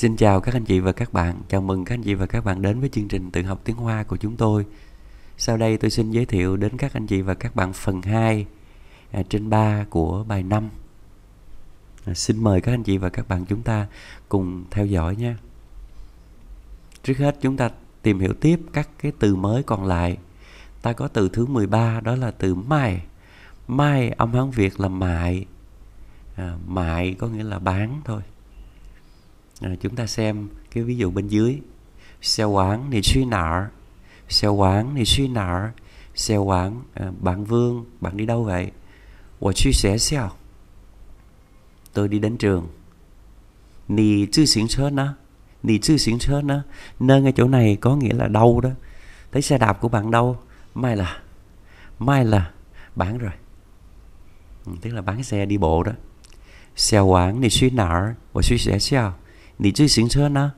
Xin chào các anh chị và các bạn. Chào mừng các anh chị và các bạn đến với chương trình tự học tiếng Hoa của chúng tôi. Sau đây tôi xin giới thiệu đến các anh chị và các bạn phần 2 à, trên 3 của bài 5. À, xin mời các anh chị và các bạn chúng ta cùng theo dõi nha. Trước hết chúng ta tìm hiểu tiếp các cái từ mới còn lại. Ta có từ thứ 13 đó là từ mai. Mai âm Hán Việt là mại. À, mại có nghĩa là bán thôi à, chúng ta xem cái ví dụ bên dưới xe quán thì suy nợ xe quán thì suy nợ xe quán à, bạn vương bạn đi đâu vậy và suy sẽ xeo à? tôi đi đến trường nì chưa xỉn chớ nó nì chưa xỉn chớ nó nơi ngay chỗ này có nghĩa là đâu đó thấy xe đạp của bạn đâu mai là mai là bán rồi ừ, tức là bán xe đi bộ đó xe quán thì suy nợ và suy sẽ xeo 你自行车呢？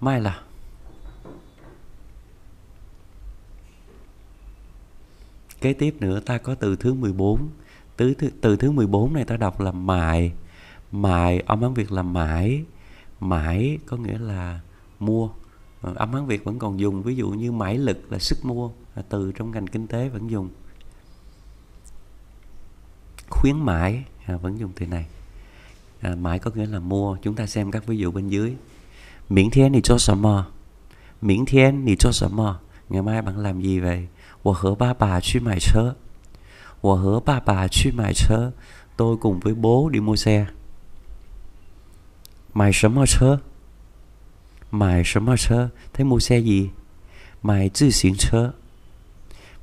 卖了。Kế tiếp nữa ta có từ thứ 14 từ, từ, từ thứ 14 này ta đọc là mại Mại, âm Hán Việt là mãi Mãi có nghĩa là mua ờ, Âm Hán Việt vẫn còn dùng Ví dụ như mãi lực là sức mua là Từ trong ngành kinh tế vẫn dùng Khuyến mãi à, Vẫn dùng từ này à, mãi có nghĩa là mua chúng ta xem các ví dụ bên dưới miễn thiên thì cho sớm miễn thiên thì cho sớm ngày mai bạn làm gì vậy Wo hứa ba bà truy mải chớ Wo hứa ba bà truy mải chớ Tôi cùng với bố đi mua xe Mải sớm mơ chớ Mải sớm mơ chớ Thế mua xe gì Mải tự xỉn chớ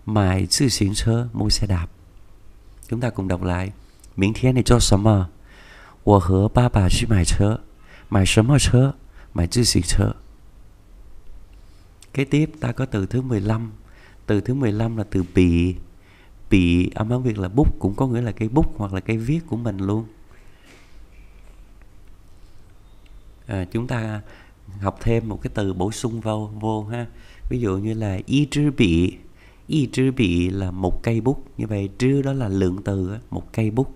Mải tự xỉn chớ Mua xe đạp Chúng ta cùng đọc lại Miễn thiên thì cho sớm mơ 我和爸爸去买车，买什么车？买自行车. Kế tiếp ta có từ thứ 15. Từ thứ 15 là từ bị. Bị âm án việc là bút cũng có nghĩa là cây bút hoặc là cây viết của mình luôn. À, chúng ta học thêm một cái từ bổ sung vào vô ha. Ví dụ như là y chữ bị. Y chữ bị là một cây bút. Như vậy chữ đó là lượng từ, một cây bút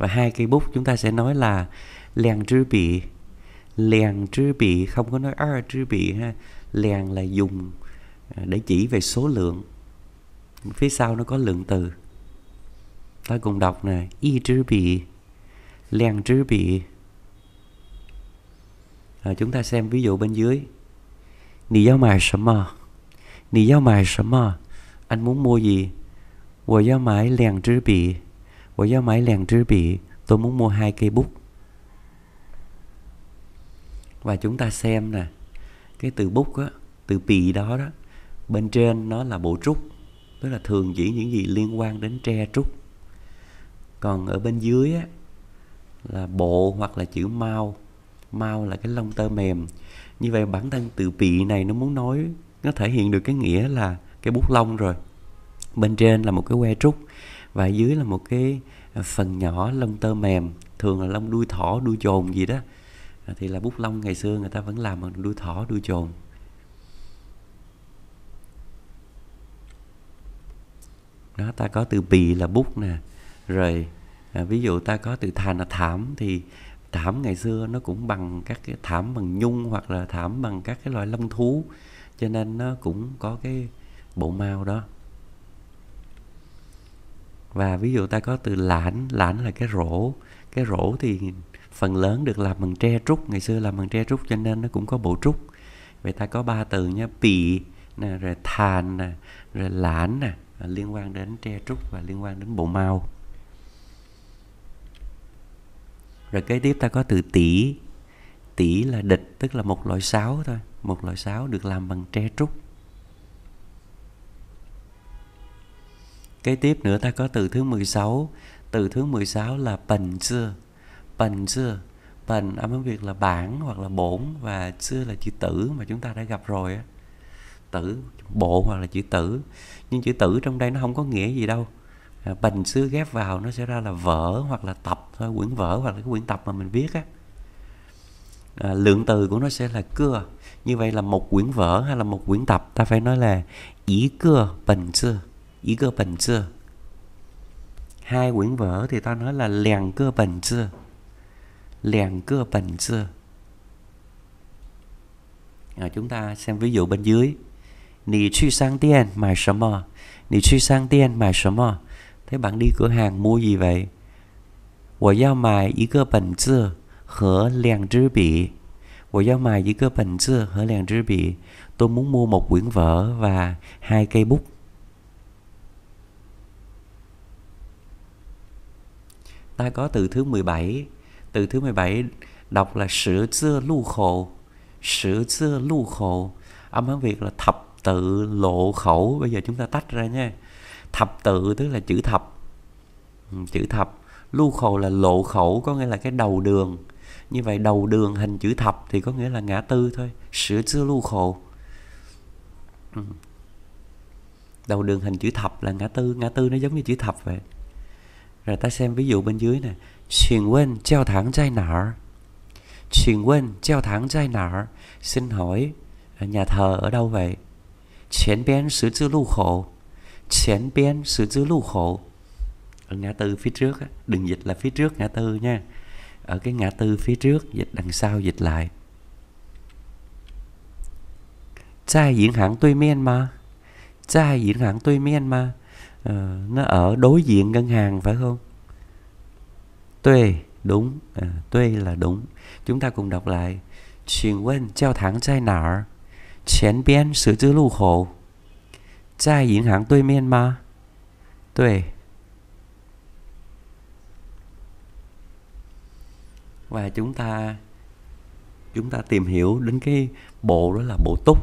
và hai cây bút chúng ta sẽ nói là lèng trư bị lèng trư bị không có nói a trư bị ha lèng là dùng à, để chỉ về số lượng phía sau nó có lượng từ ta cùng đọc nè y trư bị lèng trư bị à, chúng ta xem ví dụ bên dưới nì giao mài sớm mà nì giao mài sớm mà anh muốn mua gì 我要买两支笔。của giáo máy làng trư bị tôi muốn mua hai cây bút và chúng ta xem nè cái từ bút á từ bị đó đó bên trên nó là bộ trúc tức là thường chỉ những gì liên quan đến tre trúc còn ở bên dưới á là bộ hoặc là chữ mau mau là cái lông tơ mềm như vậy bản thân từ bị này nó muốn nói nó thể hiện được cái nghĩa là cái bút lông rồi bên trên là một cái que trúc và dưới là một cái phần nhỏ lông tơ mềm thường là lông đuôi thỏ đuôi chồn gì đó à, thì là bút lông ngày xưa người ta vẫn làm bằng đuôi thỏ đuôi chồn đó ta có từ bì là bút nè rồi à, ví dụ ta có từ thàn là thảm thì thảm ngày xưa nó cũng bằng các cái thảm bằng nhung hoặc là thảm bằng các cái loại lông thú cho nên nó cũng có cái bộ mau đó và ví dụ ta có từ lãnh lãnh là cái rổ cái rổ thì phần lớn được làm bằng tre trúc ngày xưa làm bằng tre trúc cho nên nó cũng có bộ trúc vậy ta có ba từ nhé pì nè rồi thàn nè rồi lãnh nè liên quan đến tre trúc và liên quan đến bộ mau rồi kế tiếp ta có từ tỷ tỷ là địch tức là một loại sáo thôi một loại sáo được làm bằng tre trúc Kế tiếp nữa ta có từ thứ 16 Từ thứ 16 là bần xưa Bần xưa Bần âm tiếng Việt là bản hoặc là bổn Và xưa là chữ tử mà chúng ta đã gặp rồi á Tử, bộ hoặc là chữ tử Nhưng chữ tử trong đây nó không có nghĩa gì đâu à, Bần xưa ghép vào nó sẽ ra là vở hoặc là tập thôi à, Quyển vở hoặc là cái quyển tập mà mình viết á à, lượng từ của nó sẽ là cưa như vậy là một quyển vở hay là một quyển tập ta phải nói là ý cưa bình xưa 一个本质。Hai quyển vở thì ta nói là lèng cơ bản chưa Lèng cơ bản chưa à, Chúng ta xem ví dụ bên dưới Nì truy sang tiền mà sớm mò Nì truy sang tiền mà sớm mò Thế bạn đi cửa hàng mua gì vậy? Tôi muốn mua một quyển vở và hai cây bút. ta có từ thứ 17 từ thứ 17 đọc là sự chưa lưu khổ sự chưa lưu khổ âm hán việt là thập tự lộ khẩu bây giờ chúng ta tách ra nha thập tự tức là chữ thập ừ, chữ thập lưu khổ là lộ khẩu có nghĩa là cái đầu đường như vậy đầu đường hình chữ thập thì có nghĩa là ngã tư thôi sửa chữa lưu khổ ừ. đầu đường hình chữ thập là ngã tư ngã tư nó giống như chữ thập vậy rồi ta xem ví dụ bên dưới này Xin quên treo thẳng trai nở Chuyển quên treo tháng trai nở Xin hỏi nhà thờ ở đâu vậy? Chén bên sứ chữ lưu khổ Chén bên sứ chữ lưu khổ Ở ngã tư phía trước Đừng dịch là phía trước ngã tư nha Ở cái ngã tư phía trước Dịch đằng sau dịch lại Trai diễn hãng tuy miên mà Trai diễn hãng tuy miên mà Ờ, nó ở đối diện ngân hàng phải không tuê đúng à, tuê là đúng chúng ta cùng đọc lại xin quên treo thẳng trai nở chén biên sử chữ lưu khổ trai yến hàng tuê miên mà tuê và chúng ta chúng ta tìm hiểu đến cái bộ đó là bộ túc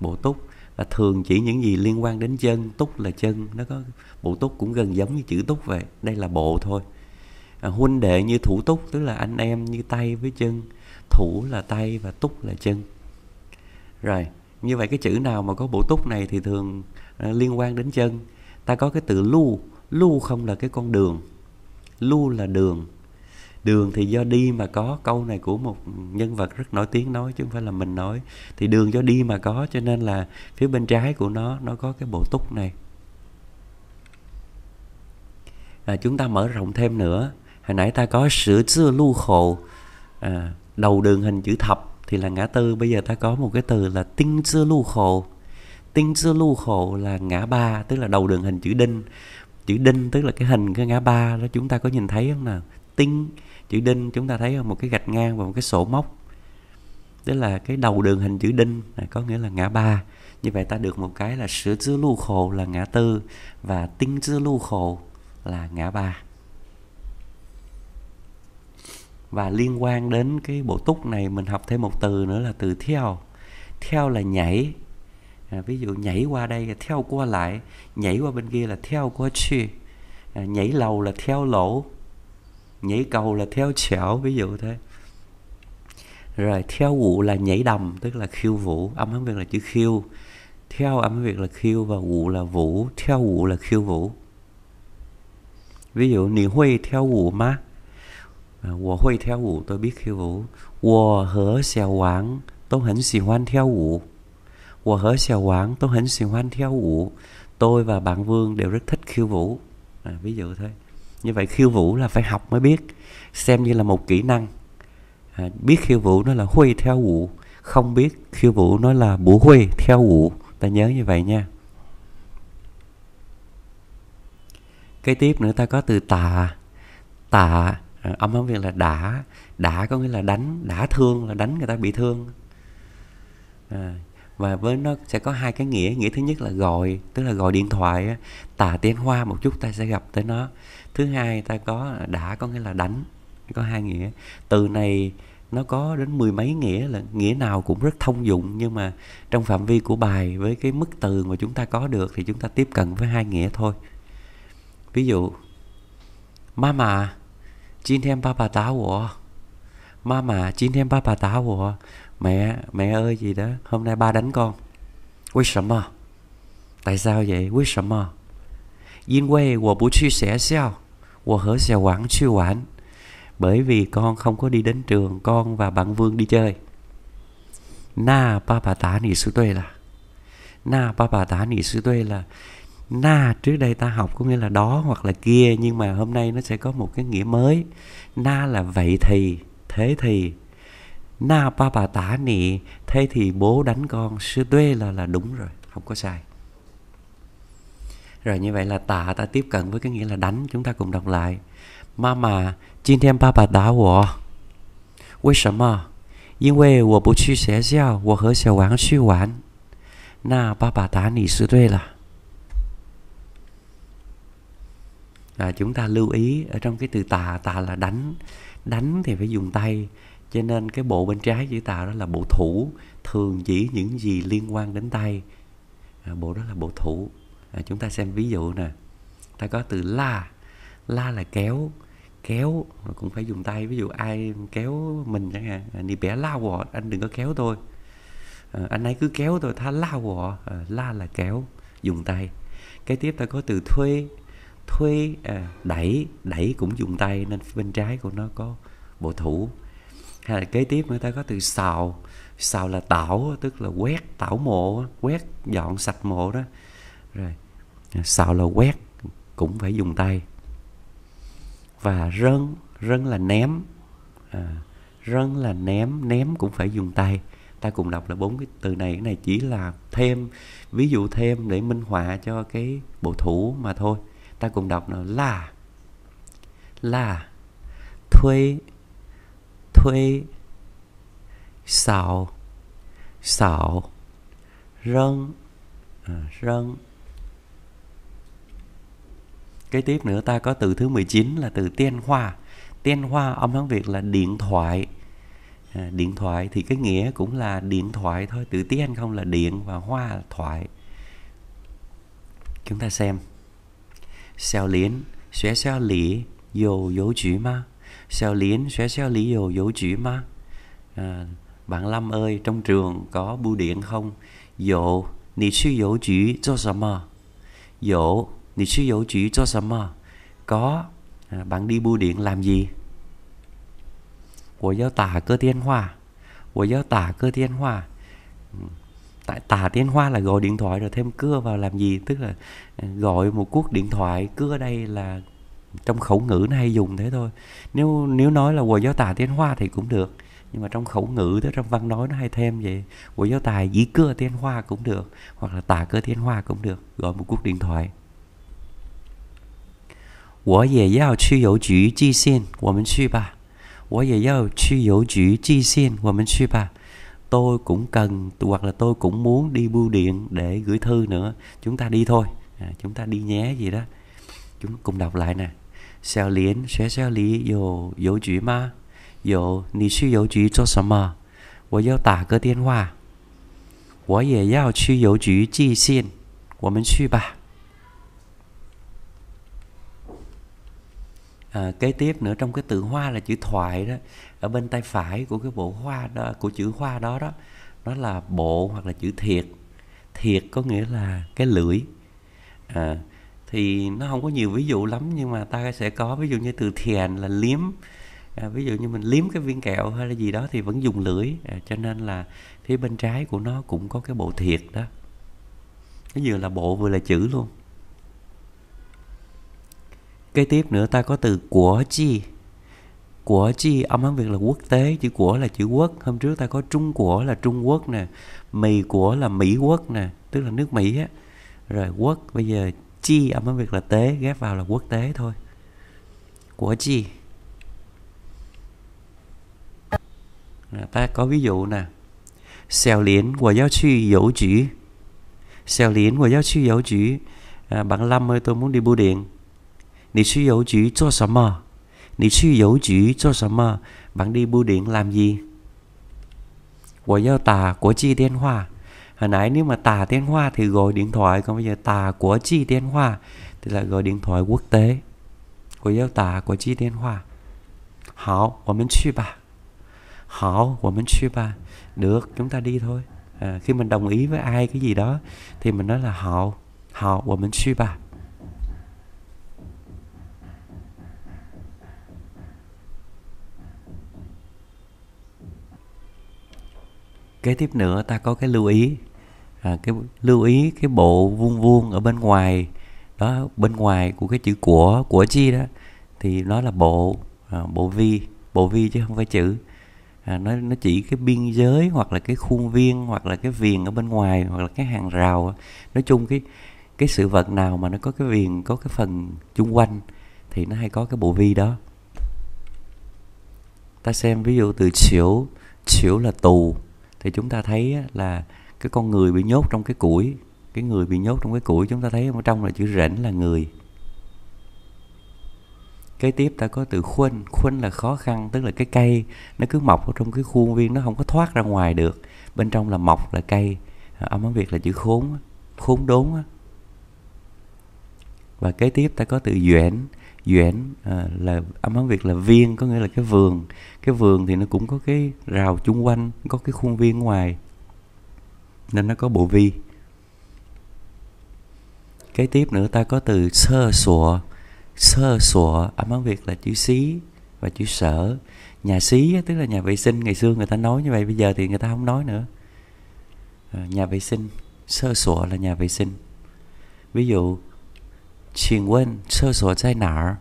bộ túc và thường chỉ những gì liên quan đến chân túc là chân nó có bộ túc cũng gần giống như chữ túc vậy đây là bộ thôi à, huynh đệ như thủ túc tức là anh em như tay với chân thủ là tay và túc là chân rồi như vậy cái chữ nào mà có bộ túc này thì thường à, liên quan đến chân ta có cái từ lu lu không là cái con đường lu là đường đường thì do đi mà có câu này của một nhân vật rất nổi tiếng nói chứ không phải là mình nói thì đường do đi mà có cho nên là phía bên trái của nó nó có cái bộ túc này à, chúng ta mở rộng thêm nữa hồi nãy ta có sử chữ lưu khổ à, đầu đường hình chữ thập thì là ngã tư bây giờ ta có một cái từ là tinh chữ lưu khổ tinh chữ lưu khổ là ngã ba tức là đầu đường hình chữ đinh chữ đinh tức là cái hình cái ngã ba đó chúng ta có nhìn thấy không nào tinh chữ đinh chúng ta thấy không? một cái gạch ngang và một cái sổ móc tức là cái đầu đường hình chữ đinh này có nghĩa là ngã ba như vậy ta được một cái là sửa chữ lưu khổ là ngã tư và tinh chữ lưu khổ là ngã ba và liên quan đến cái bộ túc này mình học thêm một từ nữa là từ theo theo là nhảy à, ví dụ nhảy qua đây là theo qua lại nhảy qua bên kia là theo qua chi à, nhảy lầu là theo lỗ nhảy cầu là theo chảo ví dụ thế rồi theo vũ là nhảy đầm tức là khiêu vũ âm hán việt là chữ khiêu theo âm hán việt là khiêu và vũ là vũ theo vũ là khiêu vũ ví dụ nì huy theo vũ má à, wo huy theo vũ tôi biết khiêu vũ wo hở xèo quảng tôi hẳn xì hoan theo vũ wo hở xèo quảng tôi hẳn xì hoan theo vũ tôi và bạn vương đều rất thích khiêu vũ à, ví dụ thế như vậy khiêu vũ là phải học mới biết xem như là một kỹ năng à, biết khiêu vũ nó là huy theo vũ không biết khiêu vũ nó là bú huy theo vũ ta nhớ như vậy nha cái tiếp nữa ta có từ tà tà à, âm hán việt là đã đã có nghĩa là đánh đã thương là đánh người ta bị thương à, và với nó sẽ có hai cái nghĩa nghĩa thứ nhất là gọi tức là gọi điện thoại tả tiếng hoa một chút ta sẽ gặp tới nó thứ hai ta có đã có nghĩa là đánh có hai nghĩa từ này nó có đến mười mấy nghĩa là nghĩa nào cũng rất thông dụng nhưng mà trong phạm vi của bài với cái mức từ mà chúng ta có được thì chúng ta tiếp cận với hai nghĩa thôi ví dụ mama 今天爸爸打我。妈妈，今天爸爸打我。mẹ mẹ ơi gì đó hôm nay ba đánh con vì sao tại sao vậy vì sao quản Bởi vì con không có đi đến trường, con và bạn Vương đi chơi. Na ba bà tả nỉ sư tuê là Na ba bà tả nỉ sư tuê là Na trước đây ta học có nghĩa là đó hoặc là kia Nhưng mà hôm nay nó sẽ có một cái nghĩa mới Na là vậy thì, thế thì, na ba bà tả nị thế thì bố đánh con sư tuê là là đúng rồi không có sai rồi như vậy là tả ta tiếp cận với cái nghĩa là đánh chúng ta cùng đọc lại mama 今天爸爸打我为什么因为我不去学校我和小王去玩那爸爸打你是对了 à, à, chúng ta lưu ý ở trong cái từ tà tà là đánh đánh thì phải dùng tay cho nên cái bộ bên trái chỉ tạo đó là bộ thủ thường chỉ những gì liên quan đến tay à, bộ đó là bộ thủ à, chúng ta xem ví dụ nè ta có từ la la là kéo kéo cũng phải dùng tay ví dụ ai kéo mình chẳng hạn đi à, bẻ lao họ anh đừng có kéo tôi à, anh ấy cứ kéo tôi tha lao họ à, la là kéo dùng tay cái tiếp ta có từ thuê thuê à, đẩy đẩy cũng dùng tay nên bên trái của nó có bộ thủ hay là kế tiếp người ta có từ xào xào là tảo tức là quét tảo mộ quét dọn sạch mộ đó rồi xào là quét cũng phải dùng tay và rân rân là ném à, rân là ném ném cũng phải dùng tay ta cùng đọc là bốn cái từ này cái này chỉ là thêm ví dụ thêm để minh họa cho cái bộ thủ mà thôi ta cùng đọc là là là thuê thuê xào xảo cái tiếp nữa ta có từ thứ 19 là từ tiên hoa tiên hoa âm tiếng việt là điện thoại à, điện thoại thì cái nghĩa cũng là điện thoại thôi từ tiên không là điện và hoa là thoại chúng ta xem xeo liến xóe xeo lì dù dấu chữ ma Xeo lín xé xeo lý dầu dấu chữ mà à, Bạn Lâm ơi, trong trường có bưu điện không? Dỗ, nì sư dấu chữ cho sao mà Dỗ, nì sư dấu chữ cho sao mà Có, à, bạn đi bưu điện làm gì? của 我要打个电话，我要打个电话。Tại tả cơ cơ hoa, hoa. của tả tả ừ, tại tiên Hoa là gọi điện thoại rồi thêm cưa vào làm gì? Tức là à, gọi một cuộc điện thoại, cưa đây là trong khẩu ngữ nó hay dùng thế thôi nếu nếu nói là quà giáo tài tiếng hoa thì cũng được nhưng mà trong khẩu ngữ đó trong văn nói nó hay thêm vậy của giáo tài dĩ cơ thiên hoa cũng được hoặc là tà cơ thiên hoa cũng được gọi một cuộc điện thoại 我也要去邮局寄信，我们去吧。我也要去邮局寄信，我们去吧。Tôi cũng cần hoặc là tôi cũng muốn đi bưu điện để gửi thư nữa. Chúng ta đi thôi. À, chúng ta đi nhé gì đó chúng cùng đọc lại nè xeo liên xé xeo lý dầu dấu chú mà dầu nì sư dấu chú cho sầm mà tôi yêu tả cơ tiên hòa 我也要去邮局寄信，我们去吧。À, kế tiếp nữa trong cái từ hoa là chữ thoại đó ở bên tay phải của cái bộ hoa đó của chữ hoa đó đó nó là bộ hoặc là chữ thiệt thiệt có nghĩa là cái lưỡi à, thì nó không có nhiều ví dụ lắm nhưng mà ta sẽ có ví dụ như từ thiền là liếm à, ví dụ như mình liếm cái viên kẹo hay là gì đó thì vẫn dùng lưỡi à, cho nên là phía bên trái của nó cũng có cái bộ thiệt đó nó vừa là bộ vừa là chữ luôn kế tiếp nữa ta có từ của chi của chi âm hán việt là quốc tế chữ của là chữ quốc hôm trước ta có trung của là trung quốc nè mì của là mỹ quốc nè tức là nước mỹ á rồi quốc bây giờ chi âm ở việc là tế ghép vào là quốc tế thôi của chi à, ta có ví dụ nè xèo liễn của giáo sư dấu chữ xèo liễn của giáo sư dấu chữ à, bạn lâm ơi tôi muốn đi bưu điện nì sư dấu chữ cho sắm mờ nì sư dấu chữ cho sắm mờ bạn đi bưu điện làm gì của giao tà của chi thiên hòa hồi nãy nếu mà tà tiếng hoa thì gọi điện thoại còn bây giờ tà của chi tiếng hoa thì là gọi điện thoại quốc tế của giáo tà của chi tiếng hoa hảo của mình suy bà hảo của mình suy bà được chúng ta đi thôi à, khi mình đồng ý với ai cái gì đó thì mình nói là hảo hảo của mình suy bà kế tiếp nữa ta có cái lưu ý à, cái lưu ý cái bộ vuông vuông ở bên ngoài đó bên ngoài của cái chữ của của chi đó thì nó là bộ à, bộ vi bộ vi chứ không phải chữ à, nó nó chỉ cái biên giới hoặc là cái khuôn viên hoặc là cái viền ở bên ngoài hoặc là cái hàng rào nói chung cái cái sự vật nào mà nó có cái viền có cái phần chung quanh thì nó hay có cái bộ vi đó ta xem ví dụ từ chiếu chiếu là tù thì chúng ta thấy là cái con người bị nhốt trong cái củi cái người bị nhốt trong cái củi chúng ta thấy ở trong là chữ rảnh là người kế tiếp ta có từ khuân khuân là khó khăn tức là cái cây nó cứ mọc ở trong cái khuôn viên nó không có thoát ra ngoài được bên trong là mọc là cây à, âm tiếng việt là chữ khốn khốn đốn và kế tiếp ta có từ duyễn duyễn à, là âm hán việt là viên có nghĩa là cái vườn cái vườn thì nó cũng có cái rào chung quanh có cái khuôn viên ngoài nên nó có bộ vi kế tiếp nữa ta có từ sơ sụa sơ sụa âm ấn việt là chữ xí và chữ sở nhà xí tức là nhà vệ sinh ngày xưa người ta nói như vậy bây giờ thì người ta không nói nữa à, nhà vệ sinh sơ sụa là nhà vệ sinh ví dụ truyền quân sơ sụa chai nở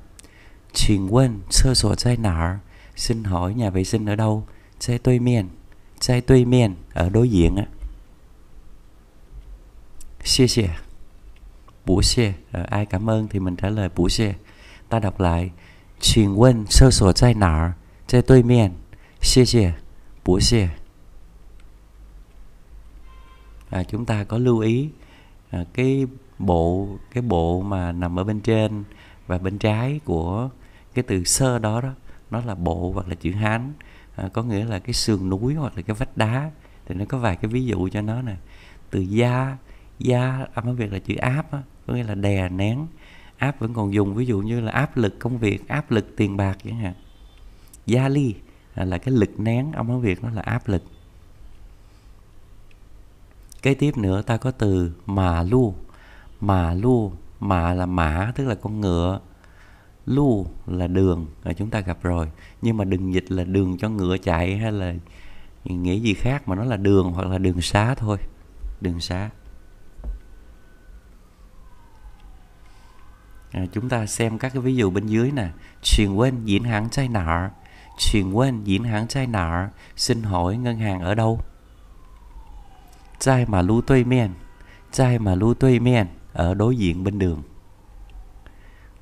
truyền quân sơ sụa chai nở xin hỏi nhà vệ sinh ở đâu chai tuy miền chai tuy miền ở đối diện á xie xie bủa xie ờ, ai cảm ơn thì mình trả lời bủa xie ta đọc lại xin quên sơ sổ chai nở chai tôi miền xie xie bủa xie à, chúng ta có lưu ý à, cái bộ cái bộ mà nằm ở bên trên và bên trái của cái từ sơ đó đó nó là bộ hoặc là chữ hán à, có nghĩa là cái sườn núi hoặc là cái vách đá thì nó có vài cái ví dụ cho nó nè từ da gia âm tiếng việt là chữ áp có nghĩa là đè nén áp vẫn còn dùng ví dụ như là áp lực công việc áp lực tiền bạc chẳng hạn gia ly à, là cái lực nén âm tiếng việt nó là áp lực kế tiếp nữa ta có từ mà lu mà lu mạ là mã tức là con ngựa lu là đường là chúng ta gặp rồi nhưng mà đừng dịch là đường cho ngựa chạy hay là nghĩa gì khác mà nó là đường hoặc là đường xá thôi đường xá À, chúng ta xem các cái ví dụ bên dưới nè truyền quên diễn hãng chai nợ truyền quên diễn hãng chai nợ xin hỏi ngân hàng ở đâu chai mà lưu tuy men chai mà lưu tuy men ở đối diện bên đường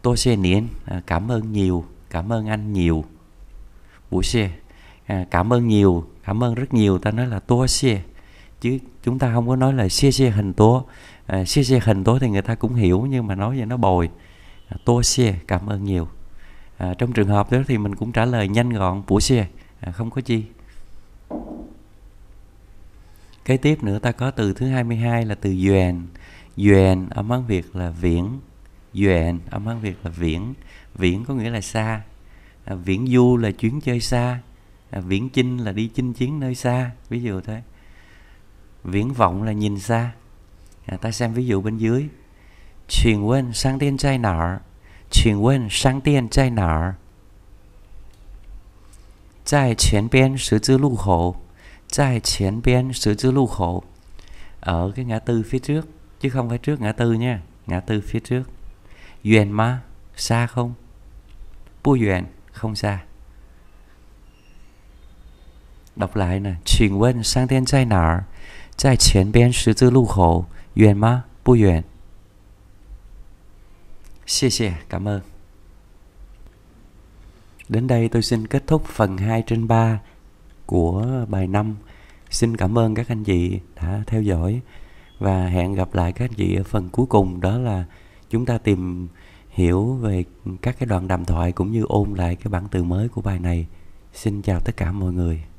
tôi xe niên à, cảm ơn nhiều cảm ơn anh nhiều buổi xe à, cảm ơn nhiều cảm ơn rất nhiều ta nói là tôi xe chứ chúng ta không có nói là xe xe hình tố xe xe hình tố thì người ta cũng hiểu nhưng mà nói vậy nó bồi À, tô xie cảm ơn nhiều à, trong trường hợp đó thì mình cũng trả lời nhanh gọn bủa xe à, không có chi kế tiếp nữa ta có từ thứ 22 là từ duyền duyền âm hán việt là viễn duyện âm hán việt là viễn viễn có nghĩa là xa à, viễn du là chuyến chơi xa à, viễn chinh là đi chinh chiến nơi xa ví dụ thế viễn vọng là nhìn xa à, ta xem ví dụ bên dưới 请问商店在哪儿？请问商店在哪儿？在前边十字路口，在前边十字路 khẩu ở cái ngã tư phía trước chứ không phải trước ngã tư nha ngã tư phía trước duyên ma xa không bu duyên không xa đọc lại nè chuyển quên sang tên trai nở trai chuyển bên sứ tư lưu khẩu duyên ma bu duyên Xin chào, cảm ơn. Đến đây tôi xin kết thúc phần 2 trên 3 của bài 5. Xin cảm ơn các anh chị đã theo dõi và hẹn gặp lại các anh chị ở phần cuối cùng đó là chúng ta tìm hiểu về các cái đoạn đàm thoại cũng như ôn lại cái bản từ mới của bài này. Xin chào tất cả mọi người.